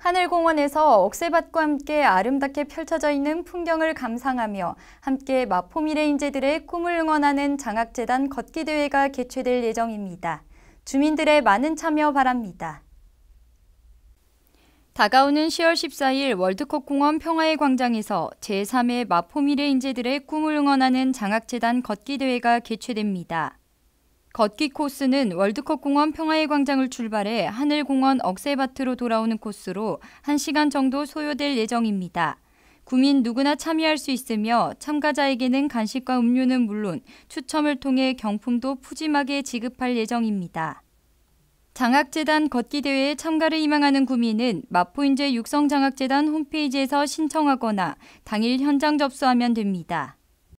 하늘공원에서 억새밭과 함께 아름답게 펼쳐져 있는 풍경을 감상하며 함께 마포 미래인재들의 꿈을 응원하는 장학재단 걷기 대회가 개최될 예정입니다. 주민들의 많은 참여 바랍니다. 다가오는 10월 14일 월드컵 공원 평화의 광장에서 제3회 마포 미래인재들의 꿈을 응원하는 장학재단 걷기 대회가 개최됩니다. 걷기 코스는 월드컵 공원 평화의 광장을 출발해 하늘공원 억새밭으로 돌아오는 코스로 1시간 정도 소요될 예정입니다. 구민 누구나 참여할 수 있으며 참가자에게는 간식과 음료는 물론 추첨을 통해 경품도 푸짐하게 지급할 예정입니다. 장학재단 걷기 대회에 참가를 희망하는 구민은 마포인제 육성장학재단 홈페이지에서 신청하거나 당일 현장 접수하면 됩니다.